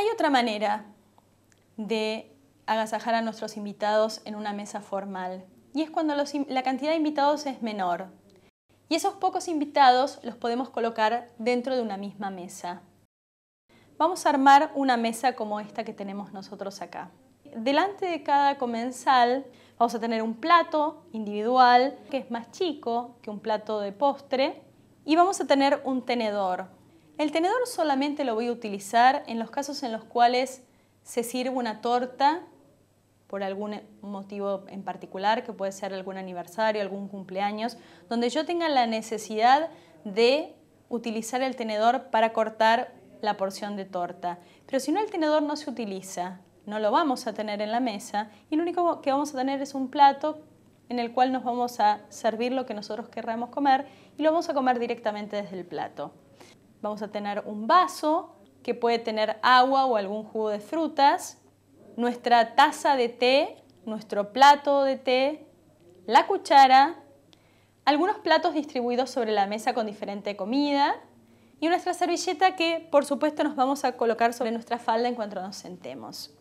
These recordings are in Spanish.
Hay otra manera de agasajar a nuestros invitados en una mesa formal y es cuando la cantidad de invitados es menor. Y esos pocos invitados los podemos colocar dentro de una misma mesa. Vamos a armar una mesa como esta que tenemos nosotros acá. Delante de cada comensal vamos a tener un plato individual que es más chico que un plato de postre y vamos a tener un tenedor el tenedor solamente lo voy a utilizar en los casos en los cuales se sirve una torta por algún motivo en particular, que puede ser algún aniversario, algún cumpleaños, donde yo tenga la necesidad de utilizar el tenedor para cortar la porción de torta. Pero si no, el tenedor no se utiliza, no lo vamos a tener en la mesa y lo único que vamos a tener es un plato en el cual nos vamos a servir lo que nosotros querramos comer y lo vamos a comer directamente desde el plato. Vamos a tener un vaso que puede tener agua o algún jugo de frutas, nuestra taza de té, nuestro plato de té, la cuchara, algunos platos distribuidos sobre la mesa con diferente comida y nuestra servilleta que por supuesto nos vamos a colocar sobre nuestra falda en cuanto nos sentemos.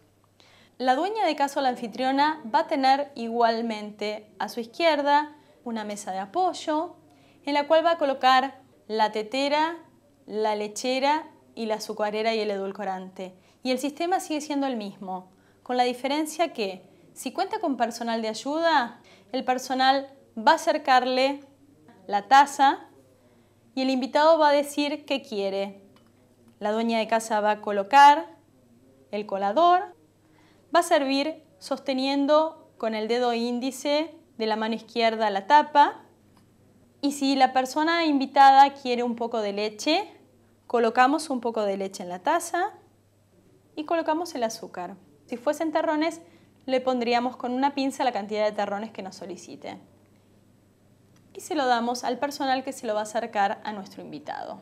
La dueña de casa o la anfitriona va a tener igualmente a su izquierda una mesa de apoyo en la cual va a colocar la tetera la lechera y la azucarera y el edulcorante. Y el sistema sigue siendo el mismo, con la diferencia que si cuenta con personal de ayuda, el personal va a acercarle la taza y el invitado va a decir qué quiere. La dueña de casa va a colocar el colador, va a servir sosteniendo con el dedo índice de la mano izquierda la tapa y si la persona invitada quiere un poco de leche, Colocamos un poco de leche en la taza y colocamos el azúcar. Si fuesen terrones, le pondríamos con una pinza la cantidad de terrones que nos solicite. Y se lo damos al personal que se lo va a acercar a nuestro invitado.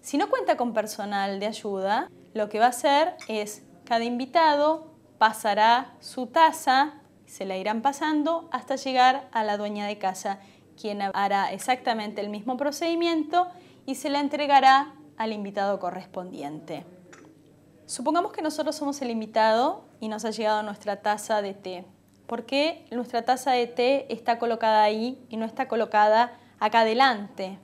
Si no cuenta con personal de ayuda, lo que va a hacer es cada invitado pasará su taza, se la irán pasando hasta llegar a la dueña de casa, quien hará exactamente el mismo procedimiento y se la entregará al invitado correspondiente. Supongamos que nosotros somos el invitado y nos ha llegado nuestra taza de té. ¿Por qué nuestra taza de té está colocada ahí y no está colocada acá adelante?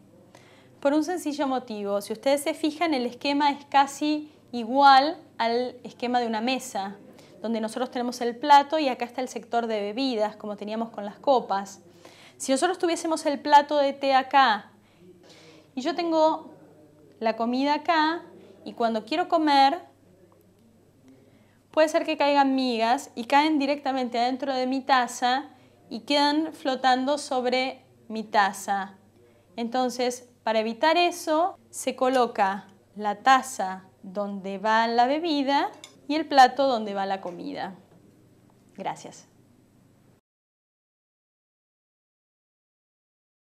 Por un sencillo motivo. Si ustedes se fijan, el esquema es casi igual al esquema de una mesa, donde nosotros tenemos el plato y acá está el sector de bebidas, como teníamos con las copas. Si nosotros tuviésemos el plato de té acá y yo tengo la comida acá y cuando quiero comer, puede ser que caigan migas y caen directamente adentro de mi taza y quedan flotando sobre mi taza. Entonces, para evitar eso, se coloca la taza donde va la bebida y el plato donde va la comida. Gracias.